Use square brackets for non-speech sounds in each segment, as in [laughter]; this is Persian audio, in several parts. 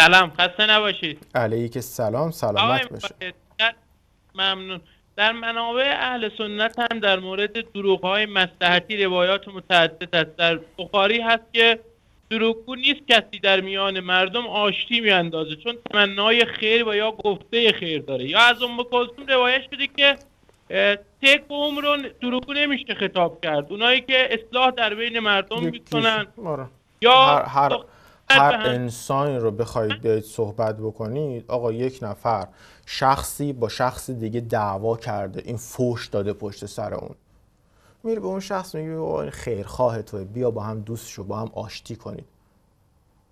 سلام خسته نباشید که سلام سلامت در ممنون در منابع اهل سنت هم در مورد دروغ های مستحتی روایات متعدد است در بخاری هست که دروغگو نیست کسی در میان مردم آشتی میاندازه چون تمنای خیر و یا گفته خیر داره یا از ام کلثوم روایش شده که تک قوم رو دروگو نمیشه خطاب کرد اونایی که اصلاح در بین مردم میکنن آره. یا هر, هر, هر بله. انسانی رو بخواید بیاید صحبت بکنید آقا یک نفر شخصی با شخص دیگه دعوا کرده این فوش داده پشت سر اون میره به اون شخص میگه این خیرخواه توه بیا با هم دوست شو با هم آشتی کنید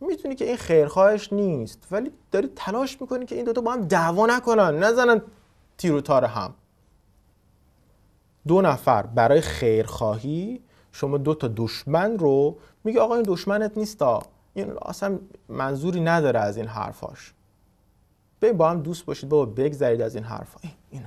میتونی که این خیرخواهش نیست ولی داری تلاش میکنی که این دوتا با هم دعوا نکنن نزنن تیر تار هم دو نفر برای خیرخواهی شما دو تا دشمن رو میگه آقا این دشمنت نیستا این اصلا منظوری نداره از این حرفاش ببین با هم دوست باشید بابا بگذرید از این حرفا این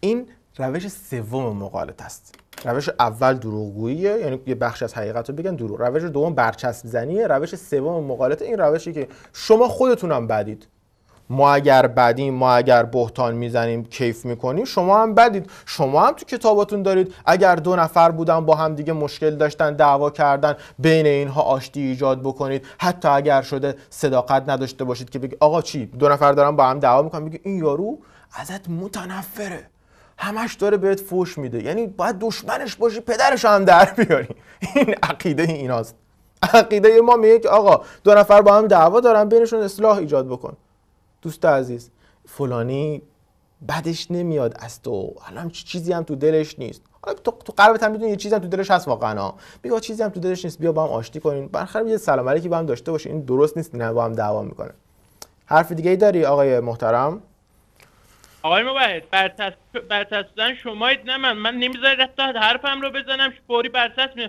این روش سوم مقالط است روش اول دروغگوییه یعنی یه بخش از حقیقت رو بگن دروغ روش دوم برچسب زنیه روش سوم مقالطه این روشی که شما خودتونم بدید ما اگر بدیم ما اگر بهتان میزنیم کیف میکنیم شما هم بدید شما هم تو کتاباتون دارید اگر دو نفر بودن با هم دیگه مشکل داشتن دعوا کردن بین اینها آشتی ایجاد بکنید حتی اگر شده صداقت نداشته باشید که بگی آقا چی دو نفر دارن با هم دعوا میکنن بگی این یارو ازت متنفره همش داره بهت فوش میده یعنی باید دشمنش باشی پدرش هم در بیاری این عقیده ایناست عقیده ما میگه که آقا دو نفر با هم دعوا دارن بینشون اصلاح ایجاد بکن دوست عزیز فلانی بدش نمیاد از تو الان چیزی هم تو دلش نیست حالا تو تو قلبت هم میدونی یه چیزی هم تو دلش هست واقعا بیا چیزی هم تو دلش نیست بیا با هم آشتی کنین برخلاف یه سلام علیکی با هم داشته باشه این درست نیست نه با هم دعوا میکنه حرف دیگه ای داری آقای محترم آقای مبهد برتست برتس شمایید نه من من نمیذارم حرفم رو بزنم فوری برتست می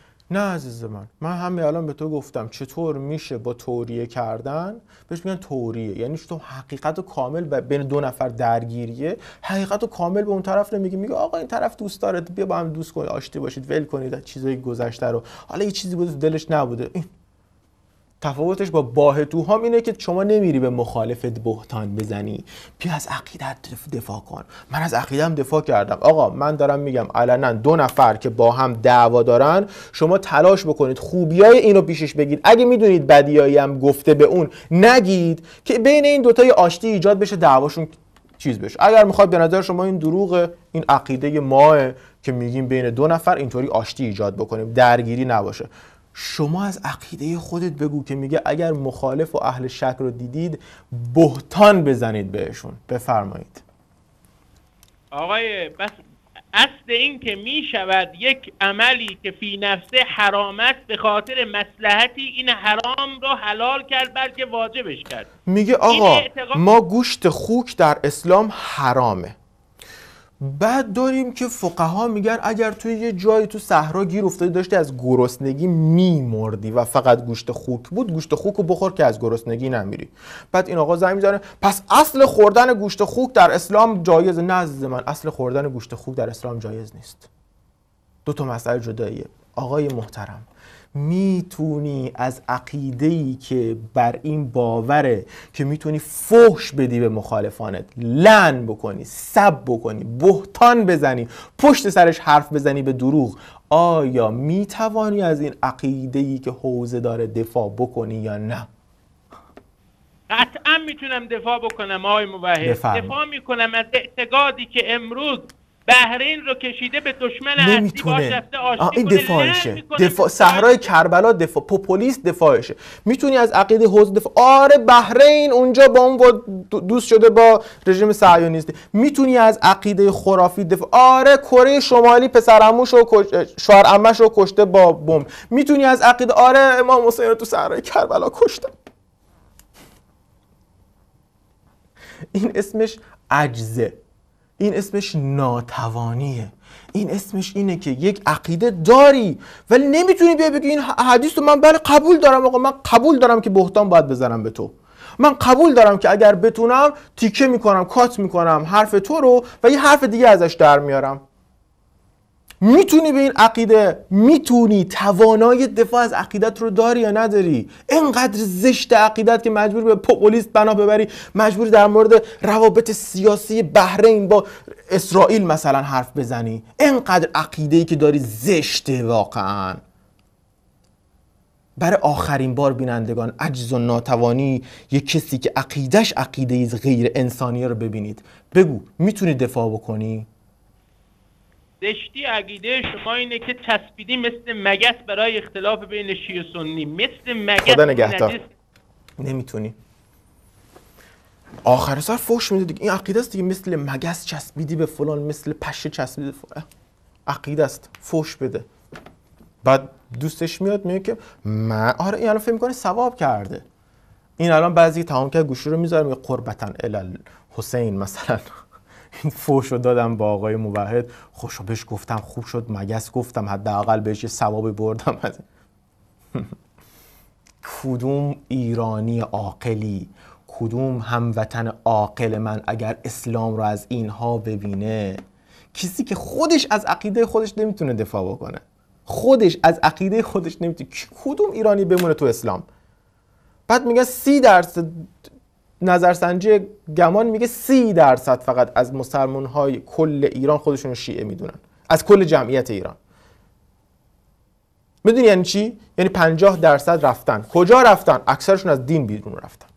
نه عزیز من من همه الان به تو گفتم چطور میشه با توریه کردن بهش میگن توریه یعنی تو حقیقت و کامل و بین دو نفر درگیریه حقیقت و کامل به اون طرف نمیگی میگه آقا این طرف دوست داره بیا با هم دوست کنید آشتی باشید ول کنید چیزای گذشته رو حالا یه چیزی بود دلش نبوده این تفاوتش با باه توهام اینه که شما نمیری به مخالفت بهتان بزنی پی از عقیدت دفاع کن من از عقیدم دفاع کردم آقا من دارم میگم علنا دو نفر که با هم دعوا دارن شما تلاش بکنید خوبیای اینو پیشش بگید اگه میدونید بدیایی هم گفته به اون نگید که بین این دوتای آشتی ایجاد بشه دعواشون چیز بشه اگر میخواد به نظر شما این دروغ این عقیده ماه که میگیم بین دو نفر اینطوری آشتی ایجاد بکنیم درگیری نباشه شما از عقیده خودت بگو که میگه اگر مخالف و اهل شک رو دیدید بهتان بزنید بهشون بفرمایید آقای بس اصل این که می شود یک عملی که فی نفسه حرام است به خاطر مسلحتی این حرام رو حلال کرد بلکه واجبش کرد میگه آقا ما گوشت خوک در اسلام حرامه بعد داریم که ها میگن اگر توی یه جایی تو صحرا گیر افتادی داشتی از گرسنگی میمردی و فقط گوشت خوک بود گوشت خوک رو بخور که از گرسنگی نمیری بعد این آقا زنگ میزنه پس اصل خوردن گوشت خوک در اسلام جایز نه عزیز من اصل خوردن گوشت خوک در اسلام جایز نیست دو تا مسئله جداییه آقای محترم میتونی از عقیده ای که بر این باوره که میتونی فحش بدی به مخالفانت لن بکنی سب بکنی بهتان بزنی پشت سرش حرف بزنی به دروغ آیا میتوانی از این عقیده ای که حوزه داره دفاع بکنی یا نه قطعا میتونم دفاع بکنم آقای موحد دفاع میکنم از اعتقادی که امروز بحرین رو کشیده به دشمن نمیتونه این دفاعشه دفاع صحرای کربلا دفاع پوپولیست دفاعشه میتونی از عقیده حوز دفاع آره بحرین اونجا با اون دوست شده با رژیم صهیونیستی میتونی از عقیده خرافی دفاع آره کره شمالی پسرعموش و شوهر رو کشته با بمب میتونی از عقیده آره امام حسین رو تو صحرای کربلا کشته این اسمش عجزه این اسمش ناتوانیه این اسمش اینه که یک عقیده داری ولی نمیتونی بیای بگی این حدیث رو من بله قبول دارم آقا من قبول دارم که بهتان باید بزنم به تو من قبول دارم که اگر بتونم تیکه میکنم کات میکنم حرف تو رو و یه حرف دیگه ازش در میارم میتونی به این عقیده میتونی توانای دفاع از عقیدت رو داری یا نداری اینقدر زشت عقیدت که مجبور به پوپولیست بنا ببری مجبور در مورد روابط سیاسی بحرین با اسرائیل مثلا حرف بزنی اینقدر عقیده ای که داری زشته واقعا برای آخرین بار بینندگان عجز و ناتوانی یه کسی که عقیدش عقیده غیر انسانیه رو ببینید بگو میتونی دفاع بکنی زشتی عقیده شما اینه که تسبیدی مثل مگس برای اختلاف بین شیعه سنی مثل مگس خدا نگهدار نمیتونی آخر سر فوش میده دیگه این عقیده است دیگه مثل مگس چسبیدی به فلان مثل پشه چسبیدی فلان. عقیده است فوش بده بعد دوستش میاد میگه که من آره این الان فکر میکنه ثواب کرده این الان بعضی تمام که گوشی رو میذاره میگه قربتن ال حسین مثلا این [laughs] دادم با آقای موحد خوشو بهش گفتم خوب شد مگس گفتم حداقل بهش یه ثواب بردم [laughs] کدوم ایرانی عاقلی کدوم هموطن عاقل من اگر اسلام رو از اینها ببینه کسی که خودش از عقیده خودش نمیتونه دفاع بکنه خودش از عقیده خودش نمیتونه کدوم ایرانی بمونه تو اسلام بعد میگه سی درصد نظرسنجی گمان میگه سی درصد فقط از مسلمان های کل ایران خودشون شیعه میدونن از کل جمعیت ایران میدونی یعنی چی؟ یعنی پنجاه درصد رفتن کجا رفتن؟ اکثرشون از دین بیرون رفتن